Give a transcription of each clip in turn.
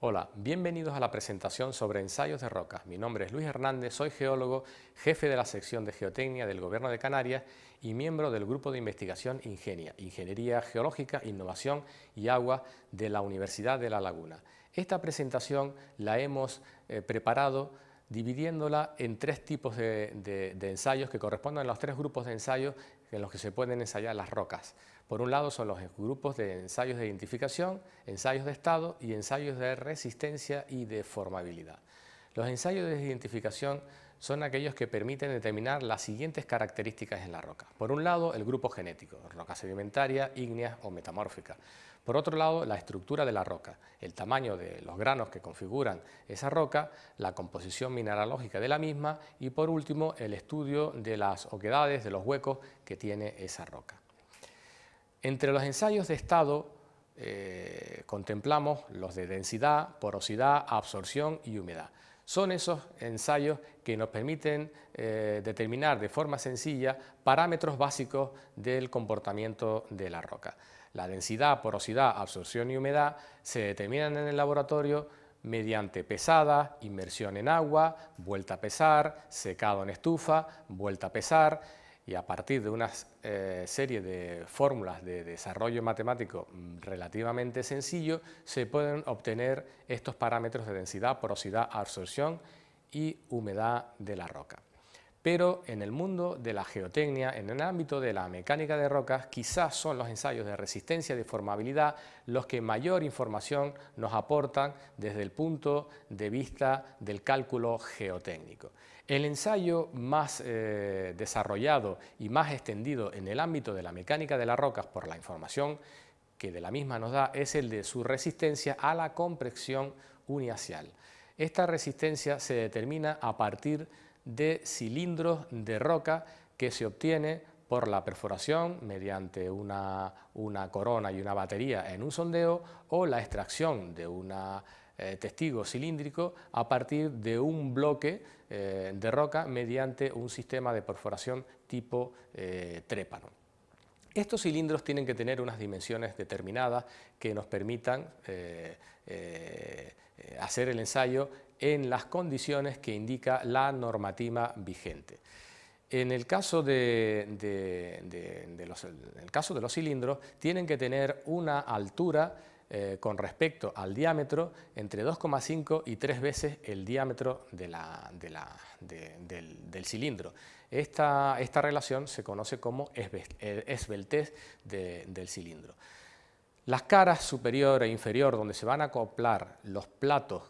Hola, bienvenidos a la presentación sobre ensayos de rocas. Mi nombre es Luis Hernández, soy geólogo, jefe de la sección de geotecnia del Gobierno de Canarias y miembro del grupo de investigación Ingenia, Ingeniería Geológica, Innovación y Agua de la Universidad de La Laguna. Esta presentación la hemos eh, preparado dividiéndola en tres tipos de, de, ensayos que corresponden a los tres grupos de ensayos en los que se pueden ensayar las rocas. Por un lado son los grupos de ensayos de identificación, ensayos de estado y ensayos de resistencia y de formabilidad. Los ensayos de identificación son aquellos que permiten determinar las siguientes características en la roca. Por un lado, el grupo genético, roca sedimentaria, ígnea o metamórfica. Por otro lado, la estructura de la roca, el tamaño de los granos que configuran esa roca, la composición mineralógica de la misma y por último, el estudio de las oquedades, de los huecos que tiene esa roca. Entre los ensayos de estado eh, contemplamos los de densidad, porosidad, absorción y humedad. Son esos ensayos que nos permiten eh, determinar de forma sencilla parámetros básicos del comportamiento de la roca. La densidad, porosidad, absorción y humedad se determinan en el laboratorio mediante pesada, inmersión en agua, vuelta a pesar, secado en estufa, vuelta a pesar y a partir de una eh, serie de fórmulas de desarrollo matemático mm, relativamente sencillo, se pueden obtener estos parámetros de densidad, porosidad, absorción y humedad de la roca pero en el mundo de la geotecnia, en el ámbito de la mecánica de rocas, quizás son los ensayos de resistencia y deformabilidad los que mayor información nos aportan desde el punto de vista del cálculo geotécnico. El ensayo más eh, desarrollado y más extendido en el ámbito de la mecánica de las rocas por la información que de la misma nos da es el de su resistencia a la compresión uniacial. Esta resistencia se determina a partir de de cilindros de roca que se obtiene por la perforación mediante una, corona y una batería en un sondeo o la extracción de un eh, testigo cilíndrico a partir de un bloque eh, de roca mediante un sistema de perforación tipo eh, trépano. Estos cilindros tienen que tener unas dimensiones determinadas que nos permitan hacer el ensayo en las condiciones que indica la normativa vigente. En el, caso de, los, cilindros, tienen que tener una altura eh, con respecto al diámetro entre 2,5 y 3 veces el diámetro del, cilindro. esta, relación se conoce como eh, esbeltez del cilindro. Las caras superior e inferior donde se van a acoplar los platos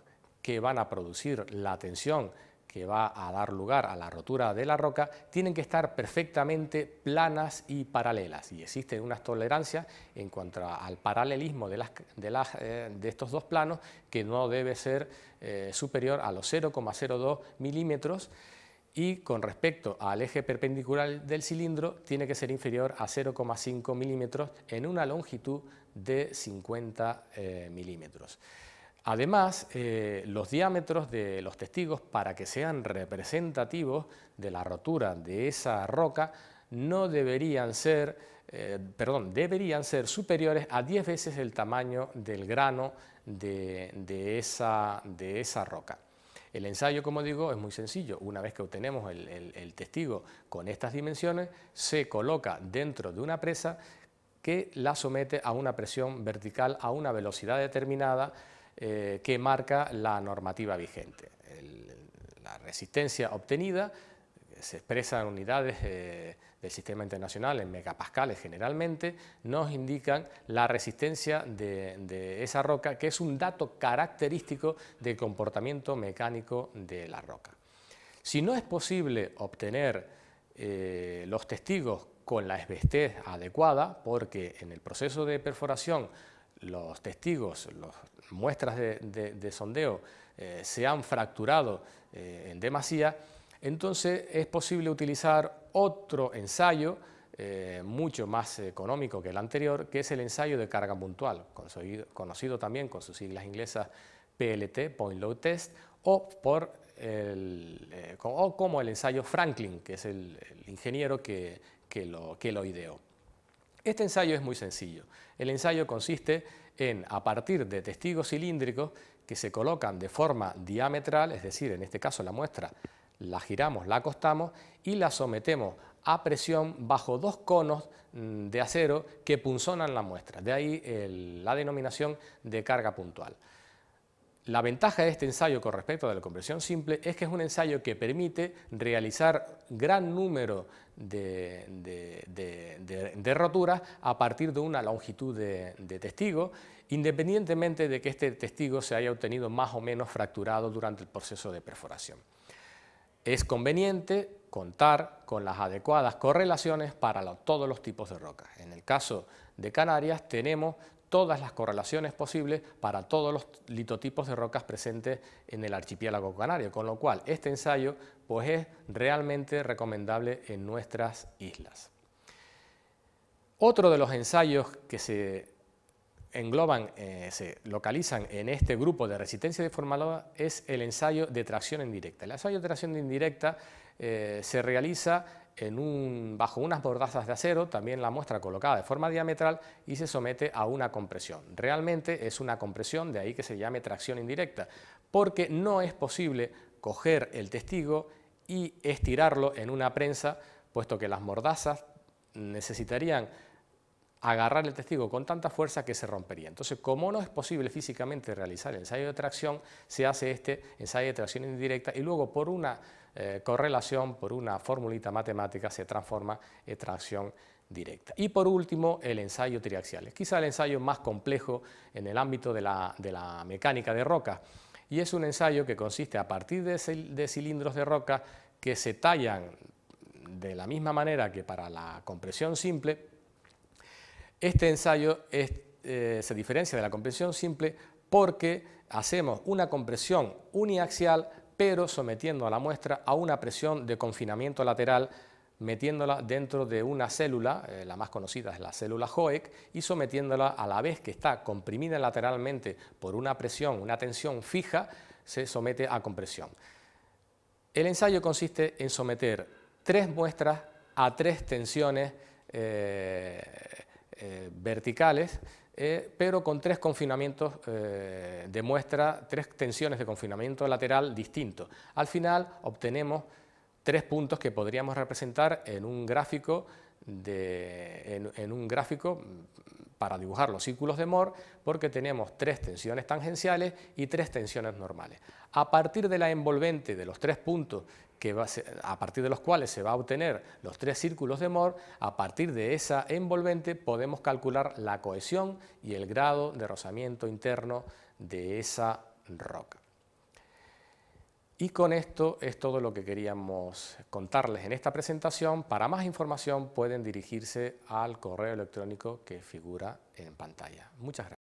que van a producir la tensión que va a dar lugar a la rotura de la roca, tienen que estar perfectamente planas y paralelas. Y existen unas tolerancias en cuanto al paralelismo de, eh, estos dos planos, que no debe ser eh, superior a los 0,02 milímetros y con respecto al eje perpendicular del cilindro tiene que ser inferior a 0,5 milímetros en una longitud de 50 eh, milímetros. Además, eh, los diámetros de los testigos, para que sean representativos de la rotura de esa roca, no deberían ser, eh, perdón, deberían ser superiores a 10 veces el tamaño del grano de, esa, roca. El ensayo, como digo, es muy sencillo. Una vez que obtenemos el, testigo con estas dimensiones, se coloca dentro de una presa que la somete a una presión vertical a una velocidad determinada eh, que marca la normativa vigente. la resistencia obtenida eh, se expresa en unidades eh, del sistema internacional, en megapascales generalmente, nos indican la resistencia de, esa roca, que es un dato característico del comportamiento mecánico de la roca. Si no es posible obtener los testigos con la esbestez adecuada, porque en el proceso de perforación los testigos, las muestras de, sondeo eh, se han fracturado eh, en demasía, entonces es posible utilizar otro ensayo eh, mucho más económico que el anterior, que es el ensayo de carga puntual, conocido, también con sus siglas inglesas PLT, Point Load Test, o, como el ensayo Franklin, que es el, ingeniero que lo ideó. Este ensayo es muy sencillo. El ensayo consiste en, a partir de testigos cilíndricos que se colocan de forma diametral, es decir, en este caso la muestra la giramos, la acostamos y la sometemos a presión bajo dos conos mm, de acero que punzonan la muestra. De ahí la denominación de carga puntual. La ventaja de este ensayo con respecto a la compresión simple es que es un ensayo que permite realizar gran número de, de roturas a partir de una longitud de, testigo, independientemente de que este testigo se haya obtenido más o menos fracturado durante el proceso de perforación. Es conveniente contar con las adecuadas correlaciones para todos los tipos de rocas. En el caso de Canarias tenemos todas las correlaciones posibles para todos los litotipos de rocas presentes en el archipiélago canario, con lo cual este ensayo pues, es realmente recomendable en nuestras islas. Otro de los ensayos que se engloban, eh, se localizan en este grupo de resistencia deformada es el ensayo de tracción indirecta. El ensayo de tracción indirecta eh, se realiza en un, bajo unas bordazas de acero, también la muestra colocada de forma diametral y se somete a una compresión. Realmente es una compresión, de ahí que se llame tracción indirecta, porque no es posible coger el testigo y estirarlo en una prensa, puesto que las mordazas necesitarían agarrar el testigo con tanta fuerza que se rompería. Entonces, como no es posible físicamente realizar el ensayo de tracción, se hace este ensayo de tracción indirecta y luego por una eh, correlación, por una formulita matemática, se transforma en tracción directa. Y por último, el ensayo triaxial. Es quizá el ensayo más complejo en el ámbito de la, mecánica de roca. Y es un ensayo que consiste a partir de cilindros de roca que se tallan de la misma manera que para la compresión simple, este ensayo eh, se diferencia de la compresión simple porque hacemos una compresión uniaxial pero sometiendo a la muestra a una presión de confinamiento lateral metiéndola dentro de una célula, eh, la más conocida es la célula Hoek, y sometiéndola a la vez que está comprimida lateralmente por una presión, una tensión fija, se somete a compresión. El ensayo consiste en someter tres muestras a tres tensiones eh, eh, verticales, eh, pero con tres confinamientos eh, de muestra, tres tensiones de confinamiento lateral distintos. Al final obtenemos tres puntos que podríamos representar en un gráfico, de, en un gráfico para dibujar los círculos de Mohr porque tenemos tres tensiones tangenciales y tres tensiones normales. A partir de la envolvente de los tres puntos que a, partir de los cuales se va a obtener los tres círculos de Mohr, a partir de esa envolvente podemos calcular la cohesión y el grado de rozamiento interno de esa roca. Y con esto es todo lo que queríamos contarles en esta presentación. Para más información pueden dirigirse al correo electrónico que figura en pantalla. Muchas gracias.